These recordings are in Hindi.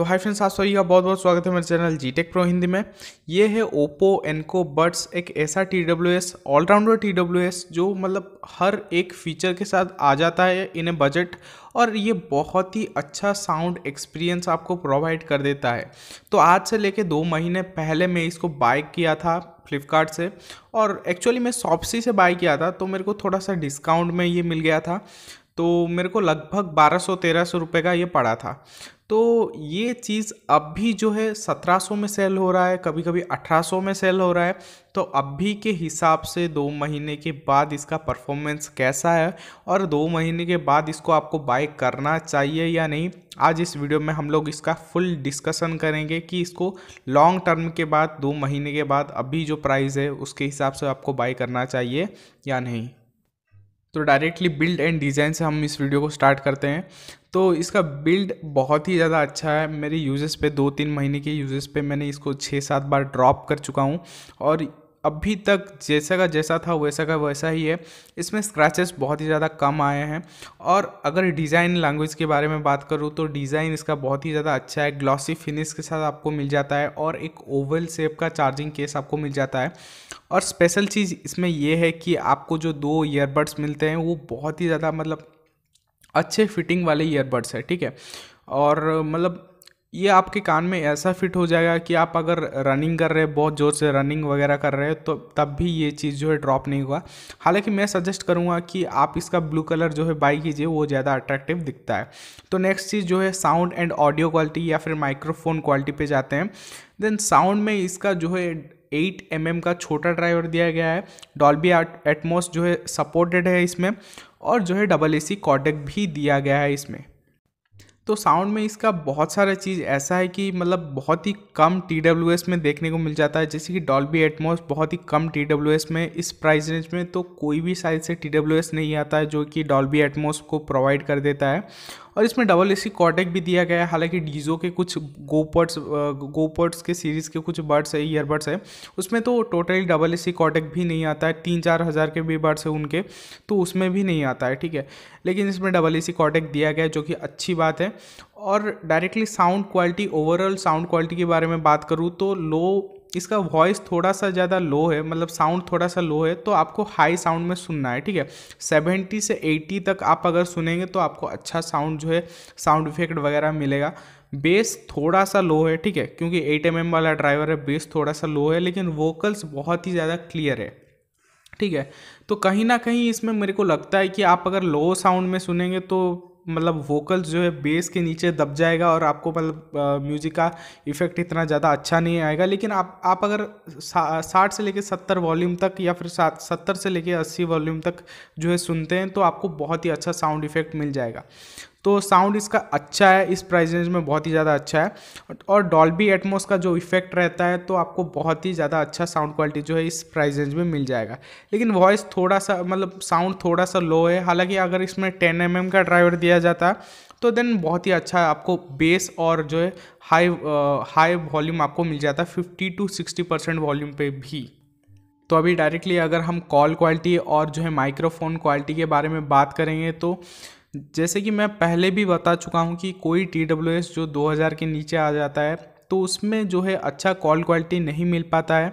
तो हाय फ्रेंड्स आप सभी का बहुत बहुत स्वागत है मेरे channel G tech pro Hindi में ये है ओप्पो एनको बर्ड्स एक ऐसा T W S all rounder T W S जो मतलब हर एक फीचर के साथ आ जाता है इन ए बजट और ये बहुत ही अच्छा साउंड एक्सपीरियंस आपको प्रोवाइड कर देता है तो आज से लेके दो महीने पहले मैं इसको बाय किया था फ्लिपकार्ट से और एक्चुअली मैं सॉप्सी से बाय किया था तो मेरे को थोड़ा सा डिस्काउंट में ये मिल गया था तो मेरे को लगभग बारह सौ तेरह सौ रुपये का ये पड़ा था तो ये चीज़ अब भी जो है 1700 में सेल हो रहा है कभी कभी 1800 में सेल हो रहा है तो अभी के हिसाब से दो महीने के बाद इसका परफॉर्मेंस कैसा है और दो महीने के बाद इसको आपको बाय करना चाहिए या नहीं आज इस वीडियो में हम लोग इसका फुल डिस्कशन करेंगे कि इसको लॉन्ग टर्म के बाद दो महीने के बाद अभी जो प्राइस है उसके हिसाब से आपको बाई करना चाहिए या नहीं तो डायरेक्टली बिल्ड एंड डिज़ाइन से हम इस वीडियो को स्टार्ट करते हैं तो इसका बिल्ड बहुत ही ज़्यादा अच्छा है मेरे यूजेस पे दो तीन महीने के यूजेस पे मैंने इसको छः सात बार ड्रॉप कर चुका हूँ और अभी तक जैसा का जैसा था वैसा का वैसा ही है इसमें स्क्रैचेस बहुत ही ज़्यादा कम आए हैं और अगर डिज़ाइन लैंग्वेज के बारे में बात करूँ तो डिज़ाइन इसका बहुत ही ज़्यादा अच्छा है ग्लॉसी फिनिश के साथ आपको मिल जाता है और एक ओवल शेप का चार्जिंग केस आपको मिल जाता है और स्पेशल चीज़ इसमें यह है कि आपको जो दो ईयरबड्स मिलते हैं वो बहुत ही ज़्यादा मतलब अच्छे फिटिंग वाले ईयरबड्स है ठीक है और मतलब ये आपके कान में ऐसा फिट हो जाएगा कि आप अगर रनिंग कर रहे हैं बहुत ज़ोर से रनिंग वगैरह कर रहे हैं तो तब भी ये चीज़ जो है ड्रॉप नहीं हुआ हालांकि मैं सजेस्ट करूँगा कि आप इसका ब्लू कलर जो है बाई कीजिए वो ज़्यादा अट्रैक्टिव दिखता है तो नेक्स्ट चीज़ जो है साउंड एंड ऑडियो क्वालिटी या फिर माइक्रोफोन क्वालिटी पर जाते हैं देन साउंड में इसका जो है एट एम mm का छोटा ड्राइवर दिया गया है डॉल्बी एटमोस जो है सपोर्टेड है इसमें और जो है डबल ए सी भी दिया गया है इसमें तो साउंड में इसका बहुत सारा चीज़ ऐसा है कि मतलब बहुत ही कम टी में देखने को मिल जाता है जैसे कि डॉल्बी एटमोस बहुत ही कम टी में इस प्राइस रेंज में तो कोई भी साइज से टी नहीं आता है जो कि डॉल्बी एटमोस को प्रोवाइड कर देता है और इसमें डबल ए सी कॉटेक भी दिया गया है हालांकि डीजो के कुछ गोपर्ड्स गोपर्ड्स के सीरीज़ के कुछ बर्ड्स है ईयरबड्स है उसमें तो टोटली डबल ए सी कॉटेक भी नहीं आता है तीन चार हज़ार के भी बर्ड्स है उनके तो उसमें भी नहीं आता है ठीक है लेकिन इसमें डबल ए सी कॉटेक दिया गया है जो कि अच्छी बात है और directly sound quality overall sound quality के बारे में बात करूँ तो लो इसका वॉइस थोड़ा सा ज़्यादा लो है मतलब साउंड थोड़ा सा लो है तो आपको हाई साउंड में सुनना है ठीक है सेवेंटी से एट्टी तक आप अगर सुनेंगे तो आपको अच्छा साउंड जो है साउंड इफेक्ट वगैरह मिलेगा बेस थोड़ा सा लो है ठीक है क्योंकि एट एम mm वाला ड्राइवर है बेस थोड़ा सा लो है लेकिन वोकल्स बहुत ही ज़्यादा क्लियर है ठीक है तो कहीं ना कहीं इसमें मेरे को लगता है कि आप अगर लो साउंड में सुनेंगे तो मतलब वोकल्स जो है बेस के नीचे दब जाएगा और आपको मतलब म्यूज़िक का इफेक्ट इतना ज़्यादा अच्छा नहीं आएगा लेकिन आप आप अगर साठ से लेकर सत्तर वॉल्यूम तक या फिर सात सत्तर से लेकर अस्सी वॉल्यूम तक जो है सुनते हैं तो आपको बहुत ही अच्छा साउंड इफेक्ट मिल जाएगा तो साउंड इसका अच्छा है इस प्राइस रेंज में बहुत ही ज़्यादा अच्छा है और डॉल्बी एटमोस का जो इफेक्ट रहता है तो आपको बहुत ही ज़्यादा अच्छा साउंड क्वालिटी जो है इस प्राइस रेंज में मिल जाएगा लेकिन वॉइस थोड़ा सा मतलब साउंड थोड़ा सा लो है हालांकि अगर इसमें टेन एम का ड्राइवर दिया जाता तो देन बहुत ही अच्छा आपको बेस और जो है हाई हाई वॉल्यूम आपको मिल जाता है fifty two sixty percent volume पे भी तो अभी डायरेक्टली अगर हम कॉल क्वालिटी और जो है माइक्रोफोन क्वालिटी के बारे में बात करेंगे तो जैसे कि मैं पहले भी बता चुका हूँ कि कोई टी जो हज़ार के नीचे आ जाता है तो उसमें जो है अच्छा कॉल क्वालिटी नहीं मिल पाता है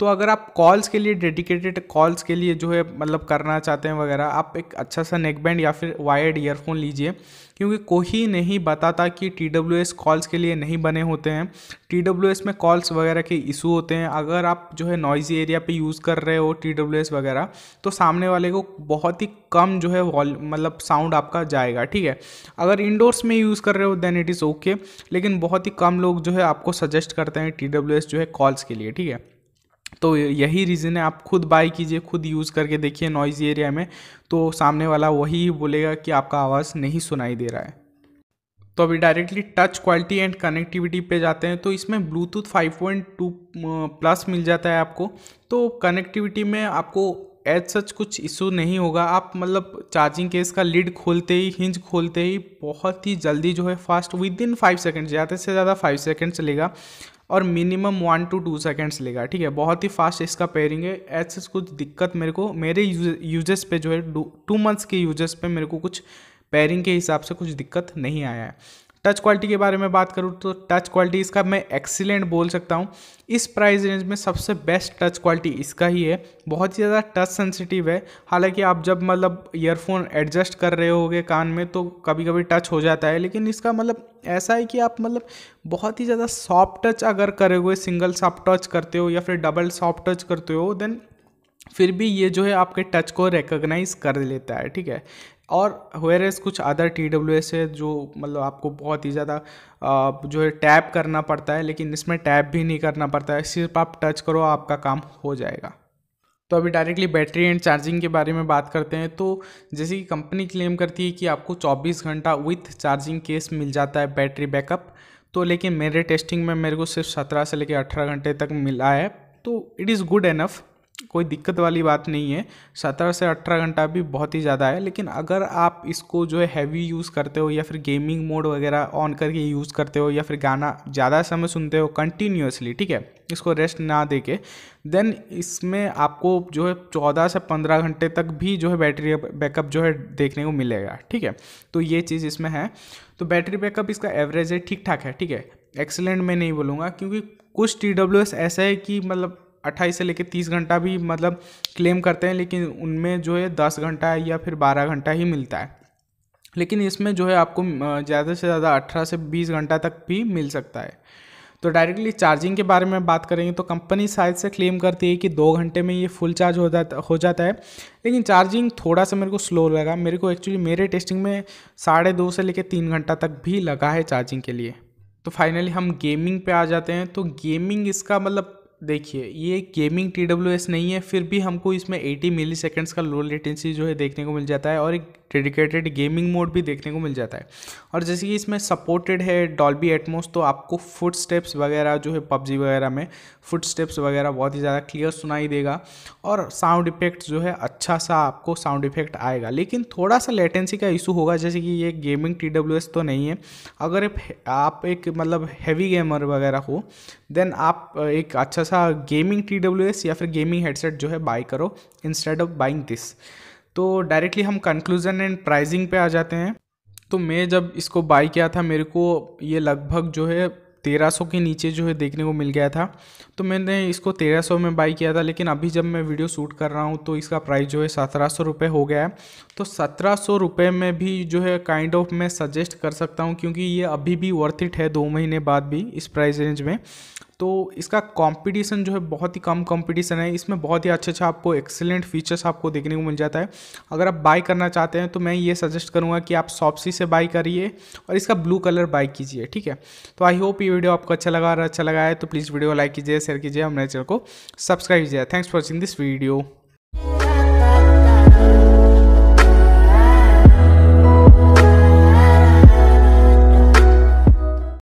तो अगर आप कॉल्स के लिए डेडिकेटेड कॉल्स के लिए जो है मतलब करना चाहते हैं वगैरह आप एक अच्छा सा नेकबैंड या फिर वायर्ड ईयरफोन लीजिए क्योंकि कोई नहीं बताता कि टी डब्ल्यू एस कॉल्स के लिए नहीं बने होते हैं टी डब्ल्यू एस में कॉल्स वगैरह के इशू होते हैं अगर आप जो है नॉइजी एरिया पे यूज़ कर रहे हो टी डब्ल्यू एस वगैरह तो सामने वाले को बहुत ही कम जो है वॉल मतलब साउंड आपका जाएगा ठीक है अगर इंडोर्स में यूज़ कर रहे हो देन इट इज़ ओके लेकिन बहुत ही कम लोग जो है आपको सजेस्ट करते हैं टी डब्ल्यू एस जो है कॉल्स के लिए ठीक है तो यही रीज़न है आप खुद बाई कीजिए खुद यूज़ करके देखिए नॉइज़ी एरिया में तो सामने वाला वही बोलेगा कि आपका आवाज़ नहीं सुनाई दे रहा है तो अभी directly touch quality and connectivity पे जाते हैं तो इसमें ब्लूटूथ 5.2 प्लस मिल जाता है आपको तो कनेक्टिविटी में आपको एज सच कुछ इशू नहीं होगा आप मतलब चार्जिंग केस का लिड खोलते ही हिंज खोलते ही बहुत ही जल्दी जो है fast within five second ज़्यादा से ज़्यादा फाइव सेकेंड चलेगा और minimum one two two seconds लेगा ठीक है बहुत ही फास्ट इसका पेयरिंग है ऐसे कुछ दिक्कत मेरे को मेरे यूजर्स पे जो है टू मंथ्स के यूजर्स पे मेरे को कुछ पेयरिंग के हिसाब से कुछ दिक्कत नहीं आया है टच क्वालिटी के बारे में बात करूँ तो टच क्वालिटी इसका मैं एक्सीलेंट बोल सकता हूँ इस प्राइस रेंज में सबसे बेस्ट टच क्वालिटी इसका ही है बहुत ही ज़्यादा टच सेंसिटिव है हालांकि आप जब मतलब ईयरफोन एडजस्ट कर रहे होगे कान में तो कभी कभी टच हो जाता है लेकिन इसका मतलब ऐसा है कि आप मतलब बहुत ही ज़्यादा सॉफ्ट टच अगर करे हुए सिंगल सॉफ्ट टच करते हो या फिर डबल सॉफ्ट टच करते हो देन फिर भी ये जो है आपके टच को रिकग्नाइज कर लेता है ठीक है और वेयर कुछ अदर टी डब्ल्यू एस है जो मतलब आपको बहुत ही ज़्यादा जो है टैप करना पड़ता है लेकिन इसमें टैप भी नहीं करना पड़ता है सिर्फ आप टच करो आपका काम हो जाएगा तो अभी डायरेक्टली बैटरी एंड चार्जिंग के बारे में बात करते हैं तो जैसे कि कंपनी क्लेम करती है कि आपको 24 घंटा विथ चार्जिंग केस मिल जाता है बैटरी बैकअप तो लेकिन मेरे टेस्टिंग में मेरे को सिर्फ 17 से लेकर 18 घंटे तक मिला है तो इट इज़ गुड एनफ़ कोई दिक्कत वाली बात नहीं है सत्रह से अठारह घंटा भी बहुत ही ज़्यादा है लेकिन अगर आप इसको जो है हैवी यूज़ करते हो या फिर गेमिंग मोड वगैरह ऑन करके यूज़ करते हो या फिर गाना ज़्यादा समय सुनते हो कंटिन्यूसली ठीक है इसको रेस्ट ना दे के देन इसमें आपको जो है चौदह से पंद्रह घंटे तक भी जो है बैटरी बैकअप जो है देखने को मिलेगा ठीक है तो ये चीज़ इसमें है तो बैटरी बैकअप इसका एवरेज है ठीक ठाक है ठीक है एक्सेलेंट मैं नहीं बोलूँगा क्योंकि कुछ टी डब्ल्यू एस ऐसा है कि मतलब अट्ठाईस से लेकर तीस घंटा भी मतलब क्लेम करते हैं लेकिन उनमें जो है दस घंटा या फिर बारह घंटा ही मिलता है लेकिन इसमें जो है आपको ज़्यादा से ज़्यादा अठारह से बीस घंटा तक भी मिल सकता है तो डायरेक्टली चार्जिंग के बारे में बात करेंगे तो कंपनी साइज से क्लेम करती है कि दो घंटे में ये फुल चार्ज हो जाता हो जाता है लेकिन चार्जिंग थोड़ा सा मेरे को स्लो लगा मेरे को एक्चुअली मेरे टेस्टिंग में साढ़े दो से लेकर तीन घंटा तक भी लगा है चार्जिंग के लिए तो फाइनली हम गेमिंग पे आ जाते हैं तो गेमिंग इसका मतलब देखिए ये गेमिंग टी नहीं है फिर भी हमको इसमें 80 मिली सेकेंड्स का लो लेटेंसी जो है देखने को मिल जाता है और एक डेडिकेटेड गेमिंग मोड भी देखने को मिल जाता है और जैसे कि इसमें सपोर्टेड है डॉल्बी एटमोस तो आपको फुट स्टेप्स वगैरह जो है पबजी वगैरह में फुट स्टेप्स वगैरह बहुत ही ज़्यादा क्लियर सुनाई देगा और साउंड इफेक्ट जो है अच्छा सा आपको साउंड इफेक्ट आएगा लेकिन थोड़ा सा लेटेंसी का इशू होगा जैसे कि ये गेमिंग टी तो नहीं है अगर आप एक मतलब हैवी गेमर वगैरह हो देन आप एक अच्छा सा सा गेमिंग टी या फिर गेमिंग हेडसेट जो है बाई करो इंस्टेड ऑफ बाइंग दिस तो डायरेक्टली हम कंक्लूजन एंड प्राइजिंग पे आ जाते हैं तो मैं जब इसको बाई किया था मेरे को ये लगभग जो है तेरह सौ के नीचे जो है देखने को मिल गया था तो मैंने इसको तेरह सौ में बाई किया था लेकिन अभी जब मैं वीडियो शूट कर रहा हूँ तो इसका प्राइस जो है सत्रह सौ रुपये हो गया है तो सत्रह सौ रुपये में भी जो है काइंड ऑफ मैं सजेस्ट कर सकता हूँ क्योंकि ये अभी भी वर्थ इट है दो महीने बाद भी इस प्राइस रेंज में तो इसका कंपटीशन जो है बहुत ही कम कंपटीशन है इसमें बहुत ही अच्छे अच्छे आपको एक्सेलेंट फीचर्स आपको देखने को मिल जाता है अगर आप बाई करना चाहते हैं तो मैं ये सजेस्ट करूँगा कि आप सॉप्सी से बाई करिए और इसका ब्लू कलर बाई कीजिए ठीक है तो आई होप ये वीडियो आपको अच्छा लगा और अच्छा लगा है तो प्लीज़ वीडियो लाइक कीजिए शेयर कीजिए हमारे चैनल को सब्सक्राइब कीजिए thanks for watching this video